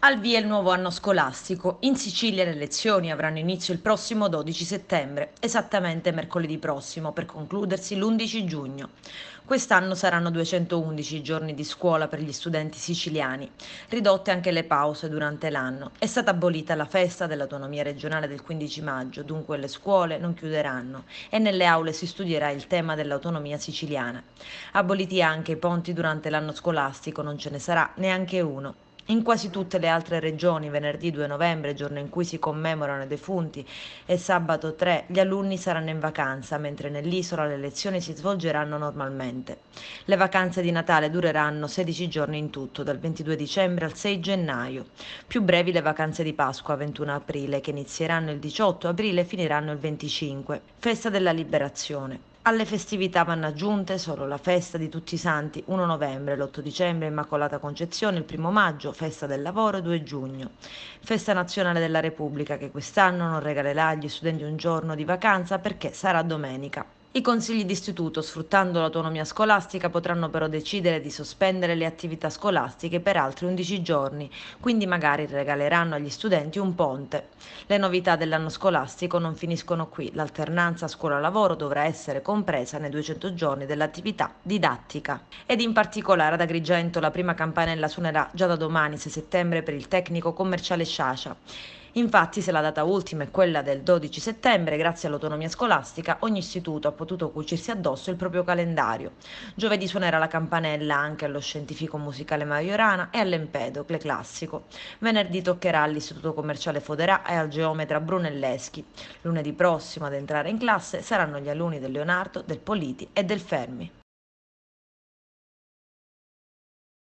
Al via il nuovo anno scolastico. In Sicilia le lezioni avranno inizio il prossimo 12 settembre, esattamente mercoledì prossimo, per concludersi l'11 giugno. Quest'anno saranno 211 giorni di scuola per gli studenti siciliani, ridotte anche le pause durante l'anno. È stata abolita la festa dell'autonomia regionale del 15 maggio, dunque le scuole non chiuderanno e nelle aule si studierà il tema dell'autonomia siciliana. Aboliti anche i ponti durante l'anno scolastico, non ce ne sarà neanche uno. In quasi tutte le altre regioni, venerdì 2 novembre, giorno in cui si commemorano i defunti, e sabato 3, gli alunni saranno in vacanza, mentre nell'isola le lezioni si svolgeranno normalmente. Le vacanze di Natale dureranno 16 giorni in tutto, dal 22 dicembre al 6 gennaio. Più brevi le vacanze di Pasqua, 21 aprile, che inizieranno il 18 aprile e finiranno il 25, festa della liberazione. Alle festività vanno aggiunte solo la festa di tutti i santi 1 novembre, l'8 dicembre Immacolata Concezione, il 1 maggio, festa del lavoro 2 giugno, festa nazionale della Repubblica che quest'anno non regalerà agli studenti un giorno di vacanza perché sarà domenica. I consigli d'istituto, sfruttando l'autonomia scolastica, potranno però decidere di sospendere le attività scolastiche per altri 11 giorni, quindi magari regaleranno agli studenti un ponte. Le novità dell'anno scolastico non finiscono qui, l'alternanza scuola-lavoro dovrà essere compresa nei 200 giorni dell'attività didattica. Ed in particolare ad Agrigento la prima campanella suonerà già da domani 6 settembre per il tecnico commerciale Sciascia. Infatti, se la data ultima è quella del 12 settembre, grazie all'autonomia scolastica, ogni istituto ha potuto cucirsi addosso il proprio calendario. Giovedì suonerà la campanella anche allo scientifico musicale Majorana e all'Empedocle classico. Venerdì toccherà all'istituto commerciale Foderà e al geometra Brunelleschi. Lunedì prossimo ad entrare in classe saranno gli alunni del Leonardo, del Politi e del Fermi.